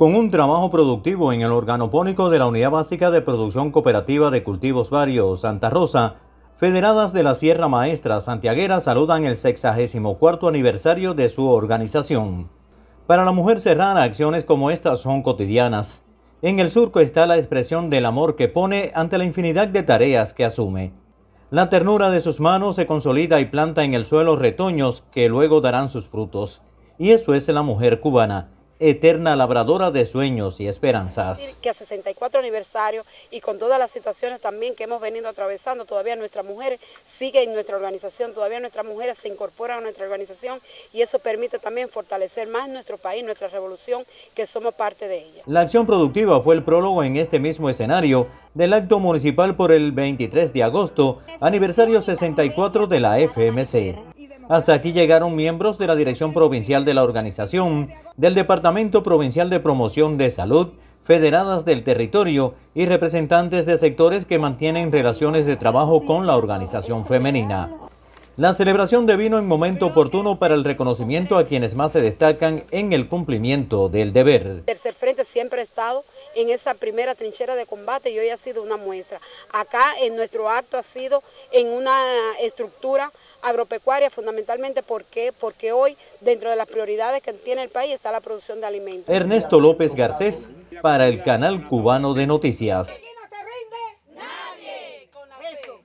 con un trabajo productivo en el organopónico de la Unidad Básica de Producción Cooperativa de Cultivos Varios, Santa Rosa, Federadas de la Sierra Maestra Santiaguera saludan el 64 aniversario de su organización. Para la mujer serrana, acciones como estas son cotidianas. En el surco está la expresión del amor que pone ante la infinidad de tareas que asume. La ternura de sus manos se consolida y planta en el suelo retoños que luego darán sus frutos. Y eso es la mujer cubana eterna labradora de sueños y esperanzas. Que a 64 aniversario y con todas las situaciones también que hemos venido atravesando, todavía nuestras mujeres siguen en nuestra organización, todavía nuestras mujeres se incorporan a nuestra organización y eso permite también fortalecer más nuestro país, nuestra revolución, que somos parte de ella. La acción productiva fue el prólogo en este mismo escenario del acto municipal por el 23 de agosto, aniversario 64 de la FMC. Hasta aquí llegaron miembros de la Dirección Provincial de la Organización, del Departamento Provincial de Promoción de Salud, federadas del territorio y representantes de sectores que mantienen relaciones de trabajo con la organización femenina. La celebración de vino en momento oportuno para el reconocimiento a quienes más se destacan en el cumplimiento del deber. El tercer Frente siempre ha estado en esa primera trinchera de combate y hoy ha sido una muestra. Acá en nuestro acto ha sido en una estructura agropecuaria fundamentalmente porque, porque hoy dentro de las prioridades que tiene el país está la producción de alimentos. Ernesto López Garcés para el Canal Cubano de Noticias.